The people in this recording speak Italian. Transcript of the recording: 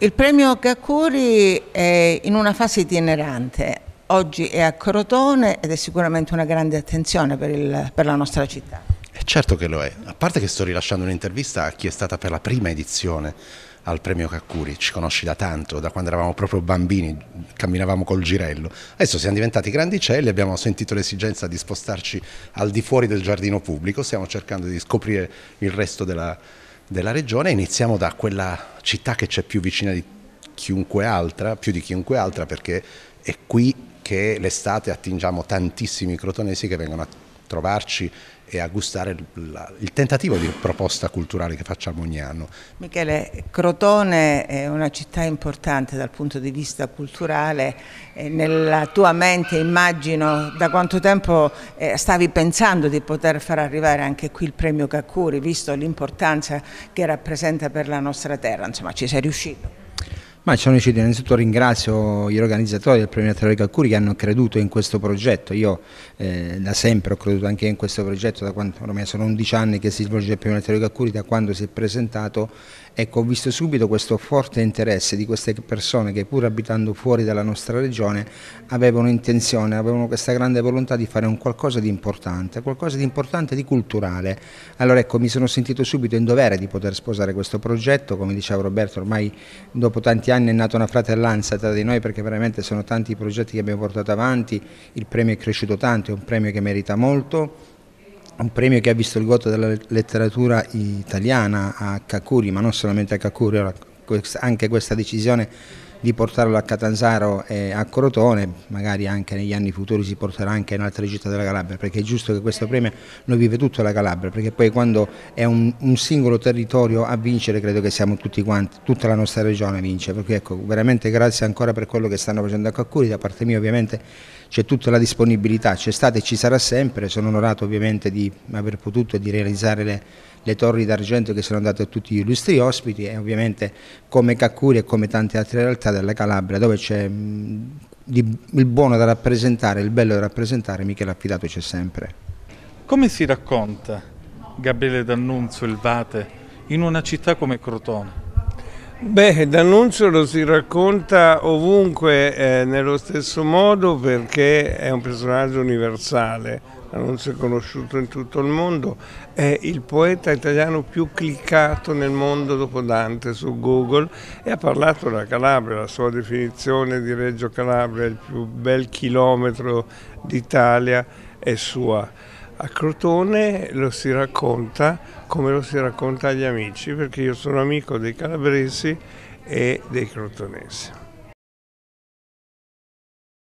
Il premio Gakuri è in una fase itinerante, oggi è a Crotone ed è sicuramente una grande attenzione per, il, per la nostra città. E eh, certo che lo è, a parte che sto rilasciando un'intervista a chi è stata per la prima edizione al premio Caccuri, ci conosci da tanto, da quando eravamo proprio bambini, camminavamo col girello. Adesso siamo diventati grandicelli, abbiamo sentito l'esigenza di spostarci al di fuori del giardino pubblico, stiamo cercando di scoprire il resto della, della regione, iniziamo da quella città che c'è più vicina di chiunque altra, più di chiunque altra perché è qui che l'estate attingiamo tantissimi crotonesi che vengono a trovarci e a gustare il tentativo di proposta culturale che facciamo ogni anno. Michele, Crotone è una città importante dal punto di vista culturale, nella tua mente immagino da quanto tempo eh, stavi pensando di poter far arrivare anche qui il premio Caccuri, visto l'importanza che rappresenta per la nostra terra, insomma ci sei riuscito. Ma c'è un innanzitutto ringrazio gli organizzatori del premio Natale Calcuri che hanno creduto in questo progetto, io eh, da sempre ho creduto anche in questo progetto, da quando, ormai sono 11 anni che si svolge il premio Natale Calcuri, da quando si è presentato, ecco ho visto subito questo forte interesse di queste persone che pur abitando fuori dalla nostra regione avevano intenzione, avevano questa grande volontà di fare un qualcosa di importante, qualcosa di importante di culturale. Allora ecco mi sono sentito subito in dovere di poter sposare questo progetto, come diceva Roberto ormai dopo tanti tanti anni è nata una fratellanza tra di noi perché veramente sono tanti i progetti che abbiamo portato avanti, il premio è cresciuto tanto, è un premio che merita molto, un premio che ha visto il voto della letteratura italiana a Kakuri, ma non solamente a Kakuri, anche questa decisione di portarlo a Catanzaro e a Crotone, magari anche negli anni futuri si porterà anche in altre città della Calabria, perché è giusto che questo premio lo vive tutta la Calabria, perché poi quando è un, un, singolo territorio a vincere credo che siamo tutti quanti, tutta la nostra regione vince, per ecco, veramente grazie ancora per quello che stanno facendo a Caccuri, da parte mia ovviamente c'è tutta la disponibilità, c'è stata e ci sarà sempre, sono onorato ovviamente di aver potuto di realizzare le le torri d'argento che sono andate a tutti gli illustri ospiti e ovviamente come Caccuri e come tante altre realtà della Calabria dove c'è mm, il buono da rappresentare, il bello da rappresentare, Michele Affidato c'è sempre. Come si racconta Gabriele D'Annunzio, il Vate, in una città come Crotone? Beh, D'Annunzio lo si racconta ovunque eh, nello stesso modo perché è un personaggio universale. D'Annunzio è conosciuto in tutto il mondo, è il poeta italiano più cliccato nel mondo dopo Dante su Google e ha parlato della Calabria, la sua definizione di Reggio Calabria, il più bel chilometro d'Italia è sua. A Crotone lo si racconta come lo si racconta agli amici, perché io sono amico dei calabresi e dei crotonesi.